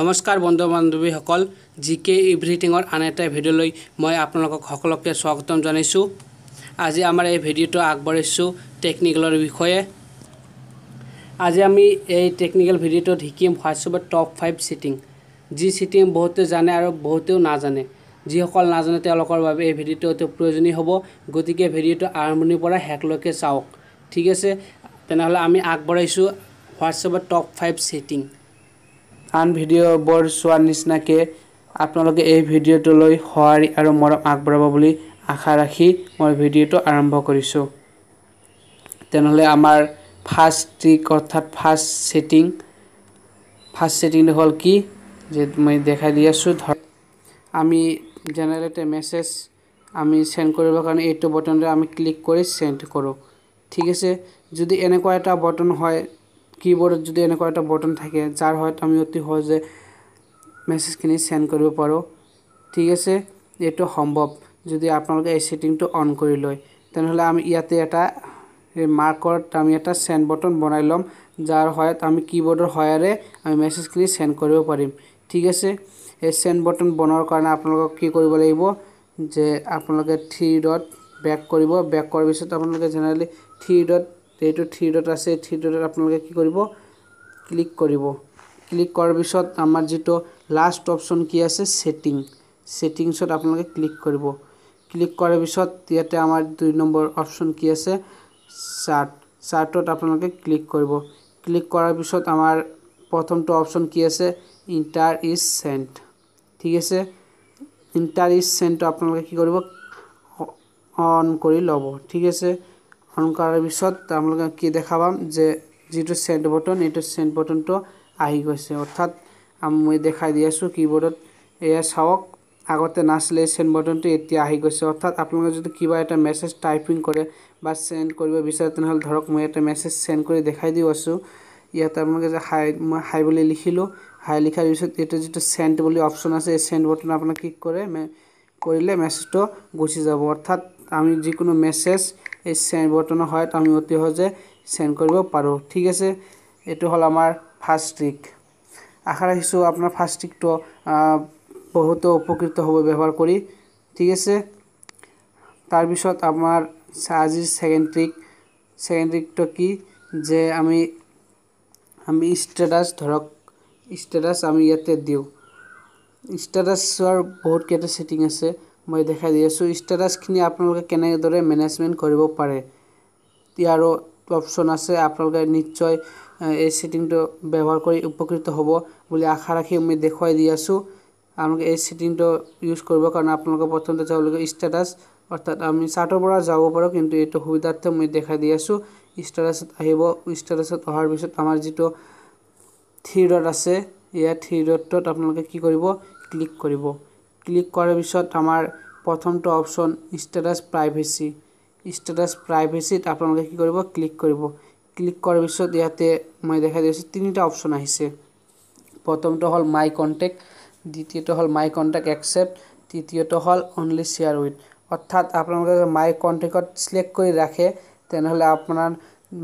নমস্কাৰ বন্ধু বান্ধৱীসকল জি কে ইভ্ৰিথিঙৰ আন এটা ভিডিঅ'লৈ মই আপোনালোকক সকলোকে স্বাগতম জনাইছোঁ আজি আমাৰ এই ভিডিঅ'টো আগবঢ়াইছোঁ টেকনিকেলৰ বিষয়ে আজি আমি এই টেকনিকেল ভিডিঅ'টোত শিকিম হোৱাটছএপৰ টপ ফাইভ ছিটিং যি ছিটিং বহুতে জানে আৰু বহুতেও নাজানে যিসকল নাজানে তেওঁলোকৰ বাবে এই ভিডিঅ'টো অতি প্ৰয়োজনীয় হ'ব গতিকে ভিডিঅ'টো আৰম্ভণিৰ পৰা শেষলৈকে চাওক ঠিক আছে তেনেহ'লে আমি আগবঢ়াইছোঁ হোৱাটছএপৰ টপ ফাইভ ছিটিং আন ভিডিঅ'বোৰ চোৱাৰ নিচিনাকৈ আপোনালোকে এই ভিডিঅ'টোলৈ সঁহাৰি আৰু মৰম আগবঢ়াব বুলি আশা ৰাখি মই ভিডিঅ'টো আৰম্ভ কৰিছোঁ তেনেহ'লে আমাৰ ফাৰ্ষ্ট ট্ৰিক অৰ্থাৎ ফাৰ্ষ্ট ছেটিং ফাৰ্ষ্ট ছেটিংটো হ'ল কি যে মই দেখাই দি আছোঁ ধৰ আমি জেনেৰেলতে মেছেজ আমি চেণ্ড কৰিবৰ কাৰণে এইটো বটনটো আমি ক্লিক কৰি চেণ্ড কৰোঁ ঠিক আছে যদি এনেকুৱা এটা বটন হয় কীবোৰ্ডত যদি এনেকুৱা এটা বটন থাকে যাৰ হয়তো আমি অতি সহজে মেছেজখিনি চেণ্ড কৰিব পাৰোঁ ঠিক আছে এইটো সম্ভৱ যদি আপোনালোকে এই ছেটিংটো অন কৰি লয় তেনেহ'লে আমি ইয়াতে এটা মাৰ্কত আমি এটা চেণ্ড বটন বনাই ল'ম যাৰ সহায়ত আমি কীবোৰ্ডৰ সহায়েৰে আমি মেছেজখিনি চেণ্ড কৰিব পাৰিম ঠিক আছে এই চেণ্ড বটন বনোৱাৰ কাৰণে আপোনালোকক কি কৰিব লাগিব যে আপোনালোকে থ্ৰী ডট বেক কৰিব বেক কৰাৰ পিছত আপোনালোকে জেনেৰেলি থ্ৰী ডট তো এইটো থ্ৰী ডট আছে থ্ৰী ডটত আপোনালোকে কি কৰিব ক্লিক কৰিব ক্লিক কৰাৰ পিছত আমাৰ যিটো লাষ্ট অপশ্যন কি আছে ছেটিং ছেটিংছত আপোনালোকে ক্লিক কৰিব ক্লিক কৰাৰ পিছত ইয়াতে আমাৰ দুই নম্বৰ অপশ্যন কি আছে চাৰ্ট চাৰ্টত আপোনালোকে ক্লিক কৰিব ক্লিক কৰাৰ পিছত আমাৰ প্ৰথমটো অপশ্যন কি আছে ইণ্টাৰ ইজ চেণ্ট ঠিক আছে ইণ্টাৰ ইজ চেণ্টটো আপোনালোকে কি কৰিব অন কৰি ল'ব ঠিক আছে অন কৰাৰ পিছত আপোনালোকে কি দেখা পাম যে যিটো চেণ্ট বটন এইটো চেণ্ট বটনটো আহি গৈছে অৰ্থাৎ মই দেখাই দি আছোঁ কীবৰ্ডত এয়া চাওক আগতে নাছিলে চেণ্ট বটনটো এতিয়া আহি গৈছে অৰ্থাৎ আপোনালোকে যদি কিবা এটা মেছেজ টাইপিং কৰে বা চেণ্ড কৰিব বিচাৰে তেনেহ'লে ধৰক মই এটা মেছেজ চেণ্ড কৰি দেখাই দিওঁ আছোঁ ইয়াত আপোনালোকে যে হাই মই হাই বুলি লিখিলোঁ হাই লিখাৰ পিছত এইটো যিটো চেণ্ট বুলি অপশ্যন আছে এই চেণ্ট বটন আপোনাক ক্লিক কৰে কৰিলে মেছেজটো গুচি যাব অৰ্থাৎ আমি যিকোনো মেছেজ এই চেণ্ড বটনৰ সহায়ত আমি অতি সহজে চেণ্ড কৰিব পাৰোঁ ঠিক আছে এইটো হ'ল আমাৰ ফাৰ্ষ্ট ট্ৰিক আশা ৰাখিছোঁ আপোনাৰ ফাৰ্ষ্ট ট্ৰিকটো বহুতো উপকৃত হ'ব ব্যৱহাৰ কৰি ঠিক আছে তাৰপিছত আমাৰ আজিৰ ছেকেণ্ড ট্ৰিক ছেকেণ্ড ট্ৰিকটো কি যে আমি আমি ষ্টেটাছ ধৰক ষ্টেটাছ আমি ইয়াতে দিওঁ ষ্টেটাছৰ বহুতকেইটা ছেটিং আছে মই দেখাই দি আছোঁ ষ্টেটাছখিনি আপোনালোকে কেনেদৰে মেনেজমেণ্ট কৰিব পাৰে ইয়াৰো অপশ্যন আছে আপোনালোকে নিশ্চয় এই ছেটিংটো ব্যৱহাৰ কৰি উপকৃত হ'ব বুলি আশা ৰাখি মই দেখুৱাই দি আছোঁ আপোনালোকে এই ছেটিংটো ইউজ কৰিবৰ কাৰণে আপোনালোকে প্ৰথমতে যাব লাগিব ষ্টেটাছ অৰ্থাৎ আমি চাৰ্টৰ পৰা যাব পাৰোঁ কিন্তু এইটো সুবিধাৰ্থে মই দেখাই দি আছোঁ ষ্টেটাছত আহিব ষ্টেটাছত অহাৰ পিছত আমাৰ যিটো থ্ৰী ডট আছে ইয়াৰ থ্ৰী আপোনালোকে কি কৰিব ক্লিক কৰিব ক্লিক কৰাৰ পিছত আমাৰ প্ৰথমটো অপশ্যন ষ্টেটাছ প্ৰাইভেচি ষ্টেটাছ প্ৰাইভেচিত আপোনালোকে কি কৰিব ক্লিক কৰিব ক্লিক কৰাৰ পিছত ইয়াতে মই দেখাই দিছোঁ তিনিটা অপশ্যন আহিছে প্ৰথমটো হ'ল মাই কণ্টেক্ট দ্বিতীয়টো হ'ল মাই কণ্টেক্ট একচেপ্ট তৃতীয়টো হ'ল অনলি শ্বেয়াৰ উইথ অৰ্থাৎ আপোনালোকে মাই কণ্টেক্টত ছিলেক্ট কৰি ৰাখে তেনেহ'লে আপোনাৰ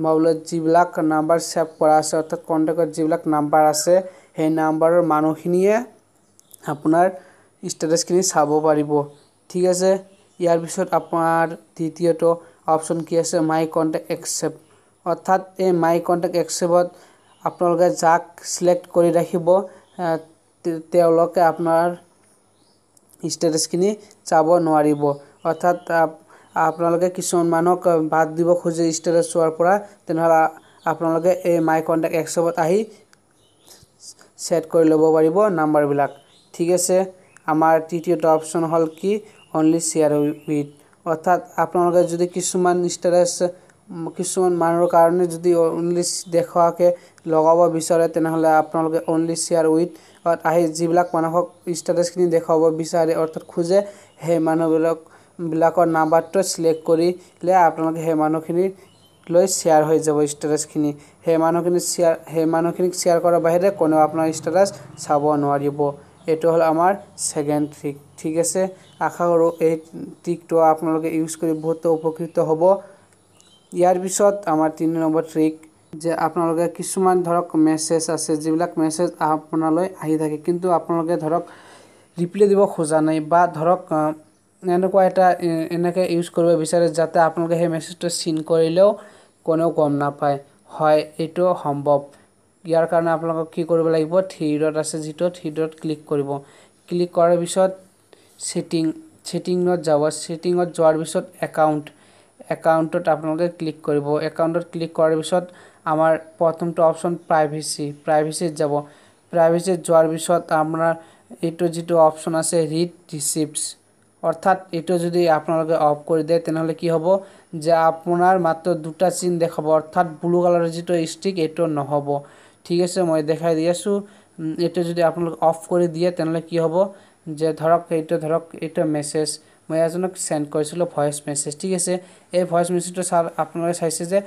মোবাইলত যিবিলাক নাম্বাৰ ছেভ কৰা আছে অৰ্থাৎ কণ্টেক্টত যিবিলাক নাম্বাৰ আছে সেই নাম্বাৰৰ মানুহখিনিয়ে আপোনাৰ স্টেটাসখিনি চাব পাৰিব ঠিক আছে ইয়াৰ পিছত আমাৰ দ্বিতীয়টো অপশ্যন কি আছে মাই কণ্টেক্ট একচেপ্ট অৰ্থাৎ এই মাই কণ্টেক্ট একচেপত আপোনালোকে যাক ছিলেক্ট কৰি ৰাখিব তেওঁলোকে আপোনাৰ ষ্টেটাছখিনি চাব নোৱাৰিব অৰ্থাৎ আপোনালোকে কিছুমান মানুহক বাদ দিব খোজে ষ্টেটাছ চোৱাৰ পৰা তেনেহ'লে আপোনালোকে এই মাই কণ্টেক্ট একচেপত আহি ছেট কৰি ল'ব পাৰিব নাম্বাৰবিলাক ঠিক আছে আমার তৃতীয়টা অপশন হল কি অনলি শেয়ার উইথ অর্থাৎ আপনাদের যদি কিছুমান স্ট্যাটাস কিছুমান মানুষের কারণে যদি অনলি দেখাকে লগাব বিচাৰে তেনেহ'লে আপোনালোকে অনলি শ্বেয়াৰ উইথ আহি যিবিলাক মানুহক ষ্টেটাছখিনি দেখুৱাব বিচাৰে অৰ্থাৎ খোজে সেই মানুহবিলাক বিলাকৰ নাম্বাৰটো চিলেক্ট কৰিলে আপোনালোকে সেই মানুহখিনি লৈ শ্বেয়াৰ হৈ যাব ষ্টেটাছখিনি সেই মানুহখিনি শ্বেয়াৰ সেই মানুহখিনিক শ্বেয়াৰ কৰাৰ বাহিৰে কোনেও আপোনাৰ ষ্টেটাছ চাব নোৱাৰিব এইটো হ'ল আমাৰ ছেকেণ্ড ট্ৰিক ঠিক আছে আশা কৰোঁ এই ট্ৰিকটো আপোনালোকে ইউজ কৰি বহুত উপকৃত হ'ব ইয়াৰ পিছত আমাৰ তিনি নম্বৰ ট্ৰিক যে আপোনালোকে কিছুমান ধৰক মেছেজ আছে যিবিলাক মেছেজ আপোনালৈ আহি থাকে কিন্তু আপোনালোকে ধৰক ৰিপ্লে দিব খোজা নাই বা ধৰক এনেকুৱা এটা এনেকৈ ইউজ কৰিব বিচাৰে যাতে আপোনালোকে সেই মেছেজটো চিন কৰিলেও কোনেও গম নাপায় হয় এইটো সম্ভৱ ইয়াৰ কাৰণে আপোনালোকক কি কৰিব লাগিব থ্ৰী ডট আছে যিটো থ্ৰী ডট ক্লিক কৰিব ক্লিক কৰাৰ পিছত ছেটিং ছেটিঙত যাব ছেটিঙত যোৱাৰ পিছত একাউণ্ট একাউণ্টত আপোনালোকে ক্লিক কৰিব একাউণ্টত ক্লিক কৰাৰ পিছত আমাৰ প্ৰথমটো অপশ্যন প্ৰাইভেচি প্ৰাইভেচিত যাব প্ৰাইভেচিত যোৱাৰ পিছত আপোনাৰ এইটো যিটো অপশ্যন আছে ৰিড ৰিচিপ্টছ অৰ্থাৎ এইটো যদি আপোনালোকে অফ কৰি দিয়ে তেনেহ'লে কি হ'ব যে আপোনাৰ মাত্ৰ দুটা চিন দেখাব অৰ্থাৎ ব্লু কালাৰৰ যিটো ষ্টিক এইটো নহ'ব ঠিক আছে মই দেখাই দি আছোঁ এইটো যদি আপোনালোকে অফ কৰি দিয়ে তেনেহ'লে কি হ'ব যে ধৰক এইটো ধৰক এইটো মেছেজ মই এজনক চেণ্ড কৰিছিলোঁ ভইচ মেছেজ ঠিক আছে এই ভইচ মেছেজটো চাৰ আপোনালোকে চাইছে যে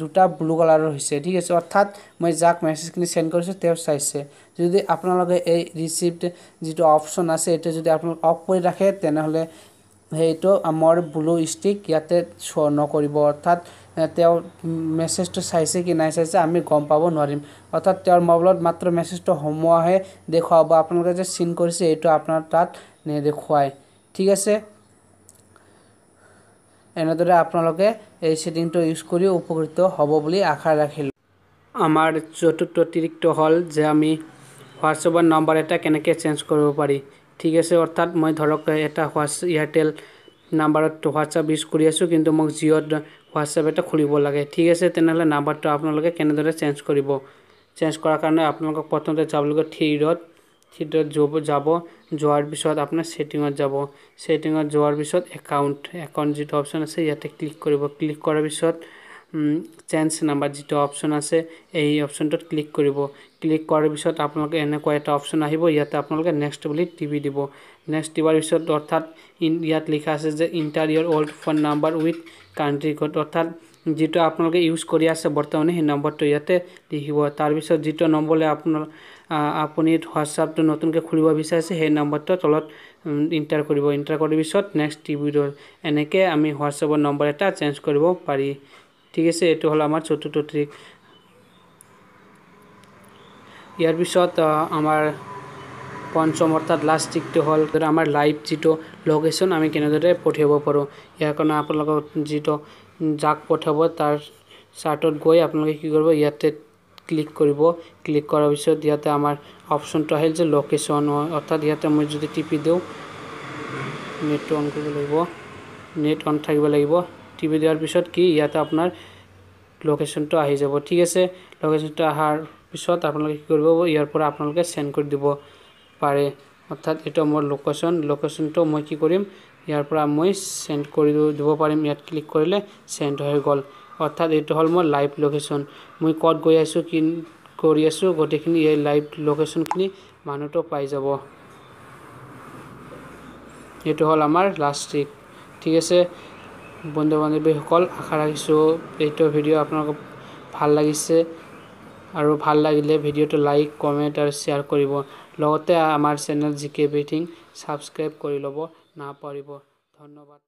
দুটা ব্লু কালাৰৰ হৈছে ঠিক আছে অৰ্থাৎ মই যাক মেছেজখিনি চেণ্ড কৰিছোঁ তেওঁ চাইছে যদি আপোনালোকে এই ৰিচিপ্ট যিটো অপশ্যন আছে এইটো যদি আপোনালোকে অফ কৰি ৰাখে তেনেহ'লে সেইটো মোৰ ব্লু ষ্টিক ইয়াতে শ্ব' নকৰিব অৰ্থাৎ তেওঁ মেছেজটো চাইছে কি নাই চাইছে আমি গম পাব নোৱাৰিম অৰ্থাৎ তেওঁৰ মোবাইলত মাত্ৰ মেছেজটো সোমোৱাহে দেখুৱাব আপোনালোকে যে চিন কৰিছে এইটো আপোনাৰ তাত নেদেখুৱায় ঠিক আছে এনেদৰে আপোনালোকে এই ছেটিংটো ইউজ কৰিও উপকৃত হ'ব বুলি আশা ৰাখিলোঁ আমাৰ চতুৰ্থ অতিৰিক্ত হ'ল যে আমি হোৱাটছএপৰ নম্বৰ এটা কেনেকৈ চেঞ্জ কৰিব পাৰি ঠিক আছে অৰ্থাৎ মই ধৰক এটা হোৱাটছ এয়াৰটেল নাম্বাৰত হোৱাটছআপ ইউজ কৰি আছোঁ কিন্তু মোক জিঅ'ত হোৱাটছআপ এটা খুলিব লাগে ঠিক আছে তেনেহ'লে নাম্বাৰটো আপোনালোকে কেনেদৰে চেঞ্জ কৰিব চেঞ্জ কৰাৰ কাৰণে আপোনালোকক প্ৰথমতে যাবলগীয়া থিৰত থিৰত যাব যাব যোৱাৰ পিছত আপোনাৰ ছেটিঙত যাব ছেটিঙত যোৱাৰ পিছত একাউণ্ট একাউণ্ট যিটো অপশ্যন আছে ইয়াতে ক্লিক কৰিব ক্লিক কৰাৰ পিছত চেঞ্জ নাম্বাৰ যিটো অপশ্যন আছে এই অপশ্যনটোত ক্লিক কৰিব ক্লিক কৰাৰ পিছত আপোনালোকে এনেকুৱা এটা অপশ্যন আহিব ইয়াতে আপোনালোকে নেক্সট বুলি টিপি দিব নেক্সট টিপাৰ পিছত অৰ্থাৎ ইয়াত লিখা আছে যে enter your old phone number with country code অৰ্থাৎ যিটো আপোনালোকে ইউজ কৰি আছে বৰ্তমানে সেই নম্বৰটো ইয়াতে লিখিব তাৰপিছত যিটো নম্বৰলৈ আপোনাৰ আপুনি হোৱাটছআপটো নতুনকৈ খুলিব বিচাৰিছে সেই নম্বৰটো তলত ইণ্টাৰ কৰিব ইণ্টাৰ কৰাৰ পিছত নেক্সট টিপি এনেকৈ আমি হোৱাটছআপৰ নম্বৰ এটা চেঞ্জ কৰিব পাৰি ঠিক আছে এইটো হ'ল আমাৰ চতুৰ্থ ট্ৰিক ইয়াৰ পিছত আমাৰ পঞ্চম অৰ্থাৎ লাষ্ট ট্ৰিকটো হ'ল আমাৰ লাইভ যিটো লোকেশ্যন আমি কেনেদৰে পঠিয়াব পাৰোঁ ইয়াৰ কাৰণে আপোনালোকক যিটো যাক পঠিয়াব তাৰ চাৰ্টত গৈ আপোনালোকে কি কৰিব ইয়াতে ক্লিক কৰিব ক্লিক কৰাৰ পিছত ইয়াতে আমাৰ অপশ্যনটো আহিল যে লোকেশ্যন অৰ্থাৎ ইয়াতে মই যদি টিপি দিওঁ নেটটো অন কৰিব লাগিব নেট অন থাকিব লাগিব টিভি দিয়াৰ পিছত কি ইয়াতে আপোনাৰ লোকেশ্যনটো আহি যাব ঠিক আছে লোকেশ্যনটো তো পিছত আপোনালোকে কি কৰিব ইয়াৰ পৰা আপোনালোকে চেণ্ড কৰি দিব পাৰে অৰ্থাৎ এইটো মোৰ লোকেশ্যন লোকেশ্যনটো মই কি কৰিম ইয়াৰ পৰা মই চেণ্ড কৰি দিব পাৰিম ইয়াত ক্লিক কৰিলে সেন্ড হৈ গল অৰ্থাৎ এইটো হল মোৰ লাইভ লোকেশ্যন মই কত গৈ আছোঁ কি কৰি আছোঁ গোটেইখিনি এই লাইভ লোকেশ্যনখিনি মানুহটো পাই যাব এইটো হল আমাৰ লাষ্ট ট্ৰিক ঠিক আছে বন্ধু বান্ধৱীসকল আশা ৰাখিছোঁ এইটো ভিডিঅ' আপোনালোকক ভাল লাগিছে আৰু ভাল লাগিলে ভিডিঅ'টো লাইক কমেণ্ট আৰু শ্বেয়াৰ কৰিব লগতে আমাৰ channel G K breathing subscribe কৰি ল'ব নাপাৰিব ধন্যবাদ